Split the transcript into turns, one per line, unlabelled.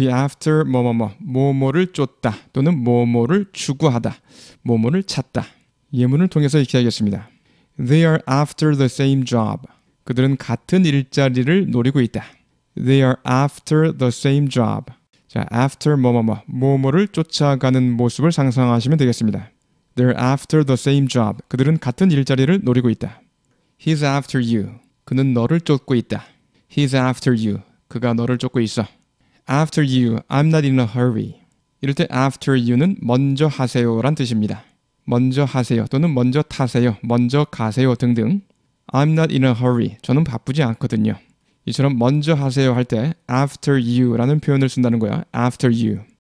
be after 뭐뭐뭐 뭐뭐를 쫓다 또는 뭐뭐를 추구하다 뭐뭐를 찾다 예문을 통해서 익히하겠습니다. They are after the same job. 그들은 같은 일자리를 노리고 있다. They are after the same job. 자, after 뭐뭐뭐 뭐뭐를 쫓아가는 모습을 상상하시면 되겠습니다. They're after the same job. 그들은 같은 일자리를 노리고 있다. He's after you. 그는 너를 쫓고 있다. He's after you. 그가 너를 쫓고 있어. after you, I'm not in a hurry. 이럴 때 after you는 먼저 하세요란 뜻입니다. 먼저 하세요 또는 먼저 타세요, 먼저 가세요 등등. I'm not in a hurry. 저는 바쁘지 않거든요. 이처럼 먼저 하세요 할 때 after you라는 표현을 쓴다는 거야. after you.